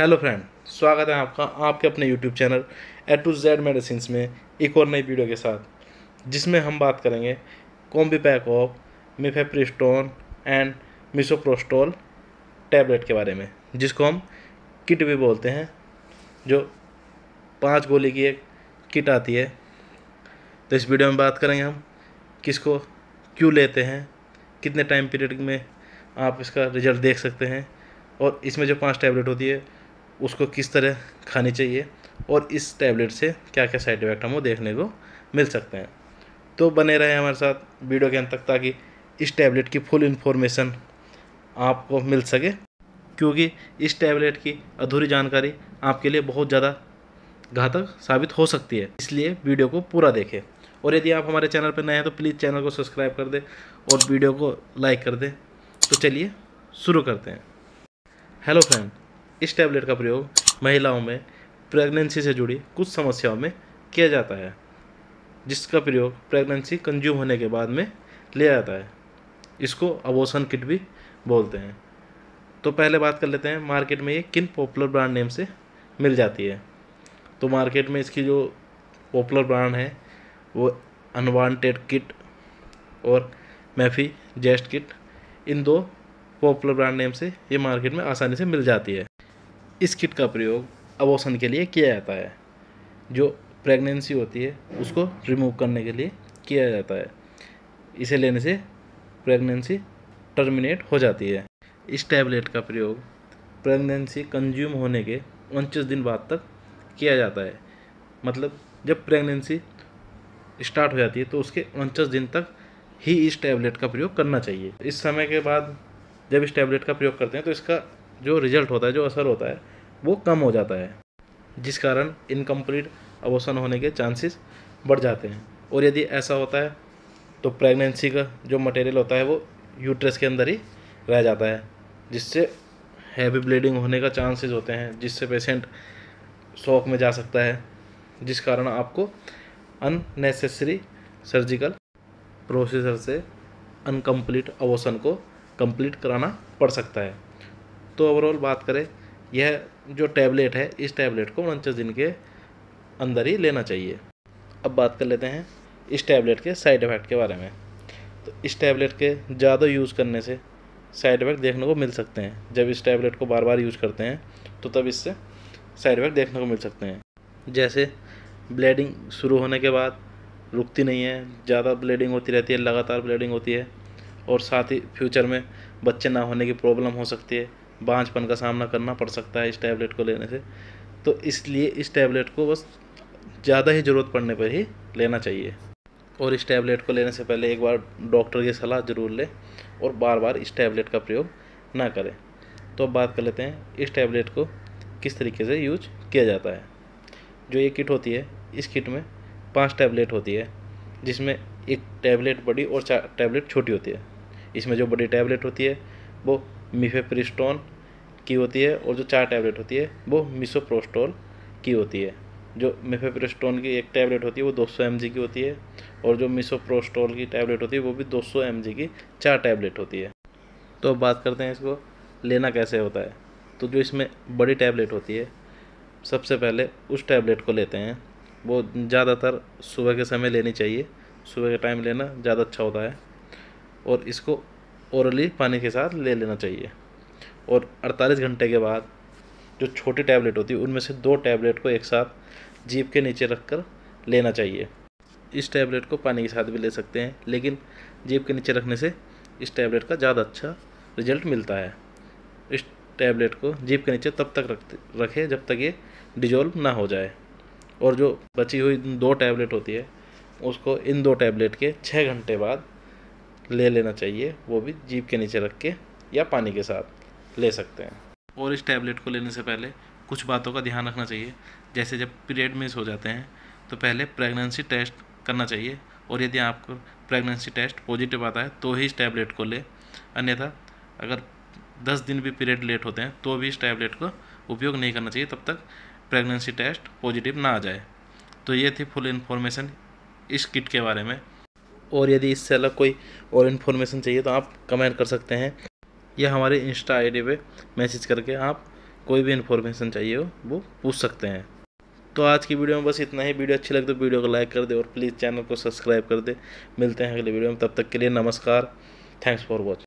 hello friend स्वागत है आपका आपके अपने YouTube channel A to Z medicine में एक और नई वीडियो के साथ जिसमें हम बात करेंगे combi pack of mifepristone and misoprostol tablet के बारे में जिसको हम किट भी बोलते हैं जो पांच गोली की एक किट आती है तो इस वीडियो में बात करेंगे हम किसको क्यों लेते हैं कितने टाइम पीरियड में आप इसका रिजल्ट देख सकते हैं और इसमें जो पांच टैबलेट होती है उसको किस तरह खानी चाहिए और इस टैबलेट से क्या क्या साइड इफ़ेक्ट हम देखने को मिल सकते हैं तो बने रहे हमारे साथ वीडियो के अंत तक ताकि इस टैबलेट की फुल इन्फॉर्मेशन आपको मिल सके क्योंकि इस टैबलेट की अधूरी जानकारी आपके लिए बहुत ज़्यादा घातक साबित हो सकती है इसलिए वीडियो को पूरा देखें और यदि आप हमारे चैनल पर नए हैं तो प्लीज़ चैनल को सब्सक्राइब कर दें और वीडियो को लाइक कर दें तो चलिए शुरू करते हैं हेलो फ्रेंड इस टैबलेट का प्रयोग महिलाओं में प्रेगनेंसी से जुड़ी कुछ समस्याओं में किया जाता है जिसका प्रयोग प्रेगनेंसी कंज्यूम होने के बाद में लिया जाता है इसको अबोसन किट भी बोलते हैं तो पहले बात कर लेते हैं मार्केट में ये किन पॉपुलर ब्रांड नेम से मिल जाती है तो मार्केट में इसकी जो पॉपुलर ब्रांड है वो अनवांटेड किट और मैफी जेस्ट किट इन दो पॉपुलर ब्रांड नेम से ये मार्केट में आसानी से मिल जाती है इस किट का प्रयोग अबोसन के लिए किया जाता है जो प्रेगनेंसी होती है उसको रिमूव करने के लिए किया जाता है इसे लेने से प्रेगनेंसी टर्मिनेट हो जाती है इस टैबलेट का प्रयोग प्रेगनेंसी कंज्यूम होने के उनतीस दिन बाद तक किया जाता है मतलब जब प्रेगनेंसी स्टार्ट हो जाती है तो उसके उनचास दिन तक ही इस टैबलेट का प्रयोग करना चाहिए इस समय के बाद जब इस टैबलेट का प्रयोग करते हैं तो इसका जो रिजल्ट होता है जो असर होता है वो कम हो जाता है जिस कारण इनकम्प्लीट अवसन होने के चांसेस बढ़ जाते हैं और यदि ऐसा होता है तो प्रेगनेंसी का जो मटेरियल होता है वो यूट्रस के अंदर ही रह जाता है जिससे हैवी ब्लीडिंग होने का चांसेस होते हैं जिससे पेशेंट शौक में जा सकता है जिस कारण आपको अननेसेसरी सर्जिकल प्रोसीजर से अनकम्प्लीट अवसन को कंप्लीट कराना पड़ सकता है तो ओवरऑल बात करें यह जो टैबलेट है इस टैबलेट को उनचास दिन के अंदर ही लेना चाहिए अब बात कर लेते हैं इस टैबलेट के साइड इफ़ेक्ट के बारे में तो इस टैबलेट के ज़्यादा यूज़ करने से साइड इफ़ेक्ट देखने को मिल सकते हैं जब इस टैबलेट को बार बार यूज़ करते हैं तो तब इससे साइड इफ़ेक्ट देखने को मिल सकते हैं जैसे ब्लीडिंग शुरू होने के बाद रुकती नहीं है ज़्यादा ब्लीडिंग होती रहती है लगातार ब्लीडिंग होती है और साथ ही फ्यूचर में बच्चे ना होने की प्रॉब्लम हो सकती है बाँझपन का सामना करना पड़ सकता है इस टैबलेट को लेने से तो इसलिए इस टैबलेट को बस ज़्यादा ही ज़रूरत पड़ने पर ही लेना चाहिए और इस टैबलेट को लेने से पहले एक बार डॉक्टर की सलाह ज़रूर लें और बार बार इस टैबलेट का प्रयोग ना करें तो अब बात कर लेते हैं इस टैबलेट को किस तरीके से यूज किया जाता है जो ये किट होती है इस किट में पांच टैबलेट होती है जिसमें एक टैबलेट बड़ी और चार टैबलेट छोटी होती है इसमें जो बड़ी टैबलेट होती है वो मिफेप्रिस्टोन की होती है और जो चार टैबलेट होती है वो मिसोप्रोस्टोल की होती है जो मिफेप्रिस्टोन की एक टैबलेट होती है वो 200 एम की होती है और जो मिसोप्रोस्टोल की टैबलेट होती है वो भी 200 एम की चार टैबलेट होती है तो अब बात करते हैं इसको लेना कैसे होता है तो जो इसमें बड़ी टैबलेट होती है सबसे पहले उस टैबलेट को लेते हैं वो ज़्यादातर सुबह के समय लेनी चाहिए सुबह के टाइम लेना ज़्यादा अच्छा होता है और इसको औरली पानी के साथ ले लेना चाहिए और 48 घंटे के बाद जो छोटी टैबलेट होती है उनमें से दो टैबलेट को एक साथ जीप के नीचे रख कर लेना चाहिए इस टैबलेट को पानी के साथ भी ले सकते हैं लेकिन जीप के नीचे रखने से इस टैबलेट का ज़्यादा अच्छा रिजल्ट मिलता है इस टैबलेट को जीप के नीचे तब तक रख रखें जब तक ये डिजोल्व ना हो जाए और जो बची हुई दो टैबलेट होती है उसको इन दो टैबलेट के छः घंटे बाद ले लेना चाहिए वो भी जीप के नीचे रख के या पानी के साथ ले सकते हैं और इस टैबलेट को लेने से पहले कुछ बातों का ध्यान रखना चाहिए जैसे जब पीरियड मिस हो जाते हैं तो पहले प्रेगनेंसी टेस्ट करना चाहिए और यदि आपको प्रेगनेंसी टेस्ट पॉजिटिव आता है तो ही इस टैबलेट को ले अन्यथा अगर दस दिन भी पीरियड लेट होते हैं तो भी इस टैबलेट को उपयोग नहीं करना चाहिए तब तक प्रेगनेंसी टेस्ट पॉजिटिव ना आ जाए तो ये थी फुल इन्फॉर्मेशन इस किट के बारे में और यदि इससे अलग कोई और इन्फॉर्मेशन चाहिए तो आप कमेंट कर सकते हैं या हमारे इंस्टा आईडी पे मैसेज करके आप कोई भी इन्फॉर्मेशन चाहिए हो वो पूछ सकते हैं तो आज की वीडियो में बस इतना ही वीडियो अच्छी लगे तो वीडियो को लाइक कर दे और प्लीज़ चैनल को सब्सक्राइब कर दे मिलते हैं अगले वीडियो में तब तक के लिए नमस्कार थैंक्स फॉर वॉचिंग